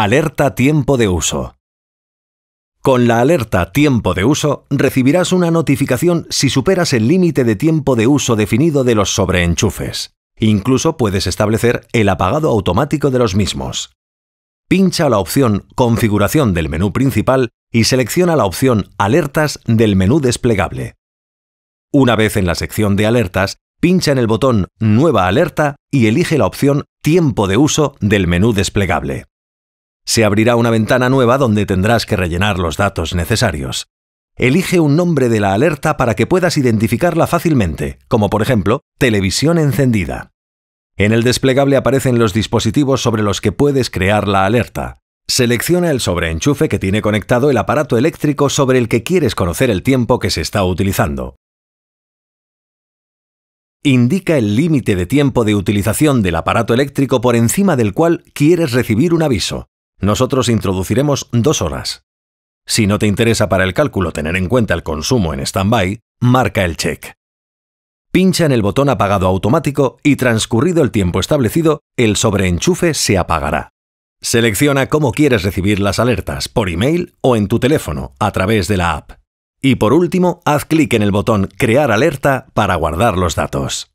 Alerta tiempo de uso. Con la alerta tiempo de uso recibirás una notificación si superas el límite de tiempo de uso definido de los sobreenchufes. Incluso puedes establecer el apagado automático de los mismos. Pincha la opción Configuración del menú principal y selecciona la opción Alertas del menú desplegable. Una vez en la sección de alertas, pincha en el botón Nueva alerta y elige la opción Tiempo de uso del menú desplegable se abrirá una ventana nueva donde tendrás que rellenar los datos necesarios. Elige un nombre de la alerta para que puedas identificarla fácilmente, como por ejemplo, televisión encendida. En el desplegable aparecen los dispositivos sobre los que puedes crear la alerta. Selecciona el sobreenchufe que tiene conectado el aparato eléctrico sobre el que quieres conocer el tiempo que se está utilizando. Indica el límite de tiempo de utilización del aparato eléctrico por encima del cual quieres recibir un aviso. Nosotros introduciremos dos horas. Si no te interesa para el cálculo tener en cuenta el consumo en standby, marca el check. Pincha en el botón apagado automático y transcurrido el tiempo establecido, el sobreenchufe se apagará. Selecciona cómo quieres recibir las alertas, por email o en tu teléfono, a través de la app. Y por último, haz clic en el botón Crear alerta para guardar los datos.